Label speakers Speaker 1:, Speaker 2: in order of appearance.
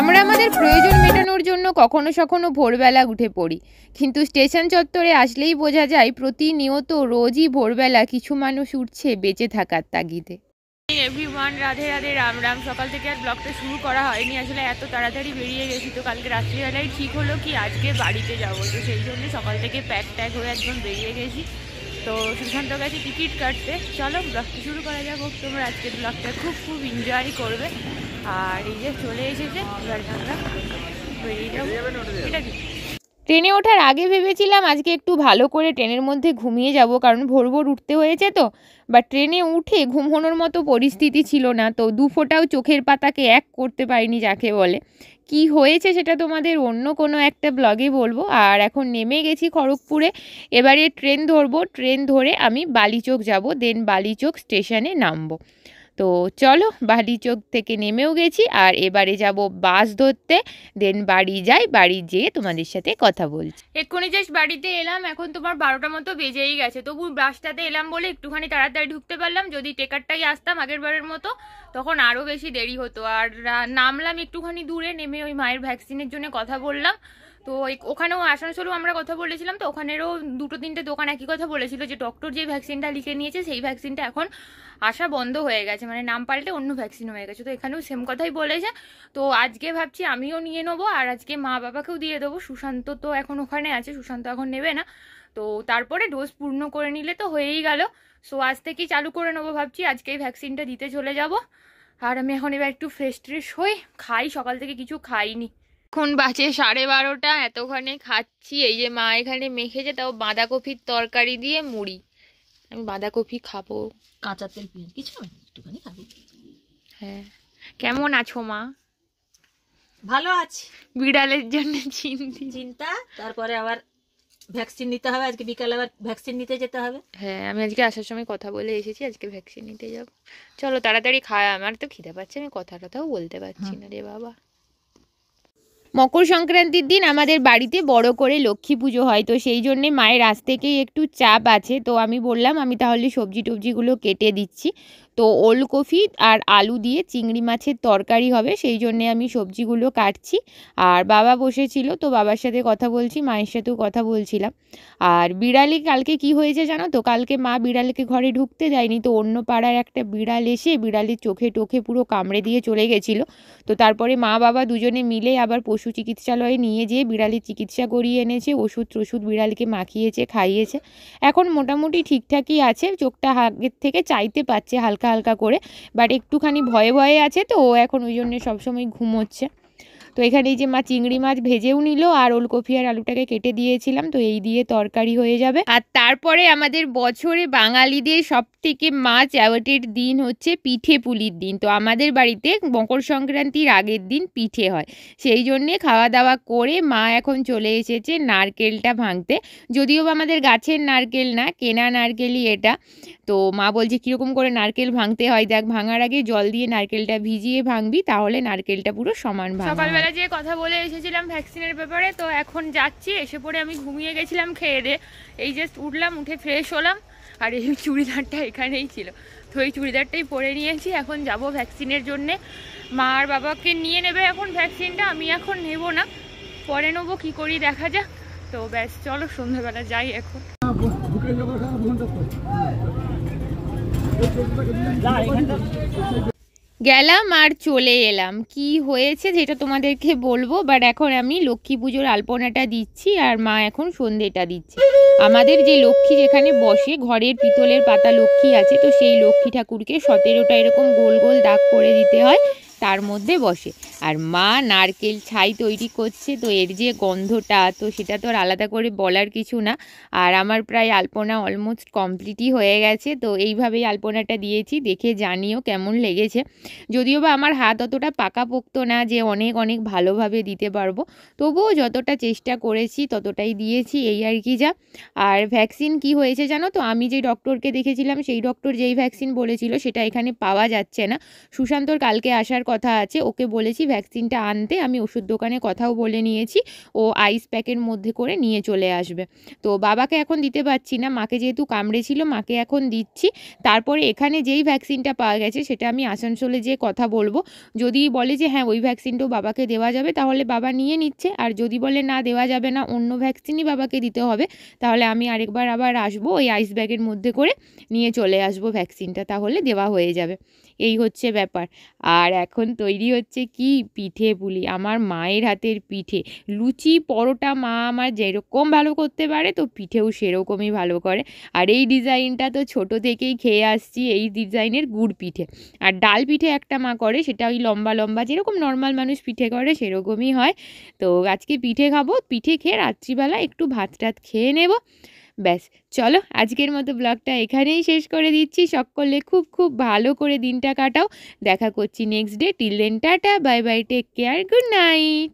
Speaker 1: আমরা আমাদের প্রয়োজন মেটানোর জন্য কখনো সখনো ভোরবেলা উঠে পড়ি কিন্তু স্টেশন চত্বরে আসলেই বোঝা যায় প্রতিনিয়ত রোজই ভোরবেলা কিছু মানুষ উঠছে বেঁচে থাকার তাগিদে এভরিওয়ান রাধে রাধে রাম রাম সকাল থেকে আর ব্লগটা শুরু করা হয়নি আসলে এত তাড়াতাড়ি বেরিয়ে গেছি তো কালকে রাত্রিবেলায় ঠিক হলো কি আজকে বাড়িতে যাবো তো সেই জন্য সকাল থেকে প্যাক ট্যাক হয়ে একদম বেরিয়ে গেছি তো সুশান্ত গেছে টিকিট কাটতে চলো ব্লগটা শুরু করা যাক হোক তোমার আজকের ব্লগটা খুব খুব এনজয় করবে আর এই যে চলে এসেছে এবার আমরা বেরিয়ে যাবো এটা কি ট্রেনে ওঠার আগে ভেবেছিলাম আজকে একটু ভালো করে ট্রেনের মধ্যে ঘুমিয়ে যাব কারণ ভোর ভোর উঠতে হয়েছে তো বা ট্রেনে উঠে ঘুমোনোর মতো পরিস্থিতি ছিল না তো দু ফোটাও চোখের পাতাকে এক করতে পারিনি যাকে বলে কি হয়েছে সেটা তোমাদের অন্য কোনো একটা ব্লগে বলবো আর এখন নেমে গেছি খড়গপুরে এবারে ট্রেন ধরবো ট্রেন ধরে আমি বালিচোক যাব দেন বালিচোক স্টেশনে নামবো তো চলো বাড়ি চোখ থেকে নেমেও গেছি আর এবারে যাব বাস ধরতে দেন বাড়ি যাই বাড়ি যেয়ে তোমাদের সাথে কথা বলছি এক্ষুনি জাস্ট বাড়িতে এলাম এখন তোমার বারোটা মতো বেজেই গেছে তবু বাসটাতে এলাম বলে একটুখানি তাড়াতাড়ি ঢুকতে পারলাম যদি টেকারটাই আসতাম আগের বারের মতো তখন আরও বেশি দেরি হতো আর নামলাম একটুখানি দূরে নেমে ওই মায়ের ভ্যাকসিনের জন্য কথা বললাম তো ওখানেও আসানসোলেও আমরা কথা বলেছিলাম তো ওখানেরও দুটো তিনটে দোকান একই কথা বলেছিল যে ডক্টর যে ভ্যাকসিনটা লিখে নিয়েছে সেই ভ্যাকসিনটা এখন আসা বন্ধ হয়ে গেছে মানে নাম পাল্টে অন্য ভ্যাকসিন হয়ে গেছে তো এখানেও সেম কথাই বলেছে তো আজকে ভাবছি আমিও নিয়ে নেবো আর আজকে মা বাবাকেও দিয়ে দেবো সুশান্ত তো এখন ওখানে আছে সুশান্ত এখন নেবে না তো তারপরে ডোজ পূর্ণ করে নিলে তো হয়েই গেল সো আজ থেকেই চালু করে নেবো ভাবছি আজকে এই ভ্যাকসিনটা দিতে চলে যাব আর আমি এখন এবার একটু ফ্রেশ ট্রেশ হই খাই সকাল থেকে কিছু খাইনি এখন বাজে সাড়ে বারোটা এতক্ষণে খাচ্ছি এই যে মা এখানে মেখেছে তাও বাঁধাকপির তরকারি দিয়ে মুড়ি আমি বাঁধাকপি খাবো কাঁচা তেল পেঁয়াজ কিছু একটুখানি খাবো হ্যাঁ কেমন আছো মা ভালো আছি বিড়ালের জন্য চিন্তা তারপরে আবার ভ্যাকসিন নিতে হবে আজকে বিকালে আবার ভ্যাকসিন নিতে যেতে হবে হ্যাঁ আমি আজকে আসার সময় কথা বলে এসেছি আজকে ভ্যাকসিন নিতে যাব চলো তাড়াতাড়ি খায় আমার তো খিদে পাচ্ছে আমি কথা কথাও বলতে পারছি না রে বাবা মকর সংক্রান্তির দিন আমাদের বাড়িতে বড় করে লক্ষ্মী পুজো হয় তো সেই জন্যে মায়ের আজ থেকেই একটু চাপ আছে তো আমি বললাম আমি তাহলে সবজি টবজিগুলো কেটে দিচ্ছি তো ওলকপি আর আলু দিয়ে চিংড়ি মাছের তরকারি হবে সেই জন্যে আমি সবজিগুলো কাটছি আর বাবা বসেছিল তো বাবার সাথে কথা বলছি মায়ের সাথেও কথা বলছিলাম আর বিড়ালি কালকে কি হয়েছে জানো তো কালকে মা বিড়ালকে ঘরে ঢুকতে দেয়নি তো অন্য পাড়ার একটা বিড়াল এসে বিড়ালের চোখে টোখে পুরো কামড়ে দিয়ে চলে গেছিলো তো তারপরে মা বাবা দুজনে মিলে আবার পশু চিকিৎসালয়ে নিয়ে যেয়ে বিড়ালের চিকিৎসা করিয়ে এনেছে ওষুধ টষুধ বিড়ালকে মাখিয়েছে খাইয়েছে এখন মোটামুটি ঠিকঠাকই আছে চোখটা আগের থেকে চাইতে পারছে হালকা হালকা হালকা করে বাট একটুখানি ভয়ে ভয়ে আছে তো ও এখন ওই জন্যে সবসময় ঘুমোচ্ছে তো এখানে এই যে মা চিংড়ি মাছ ভেজেও নিল আর ওলকপি আর আলুটাকে কেটে দিয়েছিলাম তো এই দিয়ে তরকারি হয়ে যাবে আর তারপরে আমাদের বছরে বাঙালিদের সব থেকে মাছ অ্যাওয়ার্ডের দিন হচ্ছে পিঠে পুলির দিন তো আমাদের বাড়িতে মকর সংক্রান্তির আগের দিন পিঠে হয় সেই জন্যে খাওয়া দাওয়া করে মা এখন চলে এসেছে নারকেলটা ভাঙতে যদিও বা আমাদের গাছের নারকেল না কেনা নারকেলই এটা তো মা বলছে কীরকম করে নারকেল ভাঙতে হয় দেখ ভাঙার আগে জল দিয়ে নারকেলটা ভিজিয়ে ভাঙবি তাহলে নারকেলটা পুরো সমান ভাঙা আমরা যে কথা বলে এসেছিলাম ভ্যাকসিনের ব্যাপারে তো এখন যাচ্ছি এসে পরে আমি ঘুমিয়ে গেছিলাম খেয়ে দে এই জাস্ট উঠলাম উঠে ফ্রেশ হলাম আর এই চুড়িদারটা এখানেই ছিল তো এই চুড়িদারটাই পরে নিয়েছি এখন যাব ভ্যাকসিনের জন্যে মা আর বাবাকে নিয়ে নেবে এখন ভ্যাকসিনটা আমি এখন নেব না পরে নেবো কি করি দেখা যাক তো ব্যাস চলো সন্ধ্যাবেলা যাই এখন হ্যাঁ, গেলাম আর চলে এলাম কি হয়েছে যেটা তোমাদেরকে বলবো বাট এখন আমি লক্ষ্মী পুজোর আলপনাটা দিচ্ছি আর মা এখন সন্ধেটা দিচ্ছে আমাদের যে লক্ষ্মী যেখানে বসে ঘরের পিতলের পাতা লক্ষ্মী আছে তো সেই লক্ষ্মী ঠাকুরকে সতেরোটা এরকম গোল গোল দাগ করে দিতে হয় তার মধ্যে বসে আর মা নারকেল ছাই তৈরি করছে তো এর যে গন্ধটা তো সেটা তো আর আলাদা করে বলার কিছু না আর আমার প্রায় আলপনা অলমোস্ট কমপ্লিটই হয়ে গেছে তো এইভাবেই আলপনাটা দিয়েছি দেখে জানিও কেমন লেগেছে যদিও বা আমার হাত অতটা পাকা পোক্ত না যে অনেক অনেক ভালোভাবে দিতে পারবো তবুও যতটা চেষ্টা করেছি ততটাই দিয়েছি এই আর কি যা আর ভ্যাকসিন কি হয়েছে জানো তো আমি যে ডক্টরকে দেখেছিলাম সেই ডক্টর যেই ভ্যাকসিন বলেছিল সেটা এখানে পাওয়া যাচ্ছে না সুশান্তর কালকে আসার কথা আছে ওকে বলেছি ভ্যাকসিনটা আনতে আমি ওষুধ দোকানে কথাও বলে নিয়েছি ও আইস প্যাকের মধ্যে করে নিয়ে চলে আসবে তো বাবাকে এখন দিতে পারছি না মাকে যেহেতু কামড়েছিল মাকে এখন দিচ্ছি তারপরে এখানে যেই ভ্যাকসিনটা পাওয়া গেছে সেটা আমি আসানসোলে যে কথা বলবো যদি বলে যে হ্যাঁ ওই ভ্যাকসিনটাও বাবাকে দেওয়া যাবে তাহলে বাবা নিয়ে নিচ্ছে আর যদি বলে না দেওয়া যাবে না অন্য ভ্যাকসিনই বাবাকে দিতে হবে তাহলে আমি আরেকবার আবার আসবো ওই আইস ব্যাগের মধ্যে করে নিয়ে চলে আসবো ভ্যাকসিনটা তাহলে দেওয়া হয়ে যাবে এই হচ্ছে ব্যাপার আর এখন তৈরি হচ্ছে কি পিঠে পুলি আমার মায়ের হাতের পিঠে লুচি পরোটা মা আমার যেরকম ভালো করতে পারে তো পিঠেও সেরকমই ভালো করে আর এই ডিজাইনটা তো ছোট থেকেই খেয়ে আসছি এই ডিজাইনের গুড় পিঠে আর ডাল পিঠে একটা মা করে সেটা ওই লম্বা লম্বা যেরকম নর্মাল মানুষ পিঠে করে সেরকমই হয় তো আজকে পিঠে খাবো পিঠে খেয়ে রাত্রিবেলা একটু ভাত টাত খেয়ে নেব ব্যাস চলো আজকের মতো ব্লগটা এখানেই শেষ করে দিচ্ছি সকলে খুব খুব ভালো করে দিনটা কাটাও দেখা করছি next day till then tata bye bye take care good night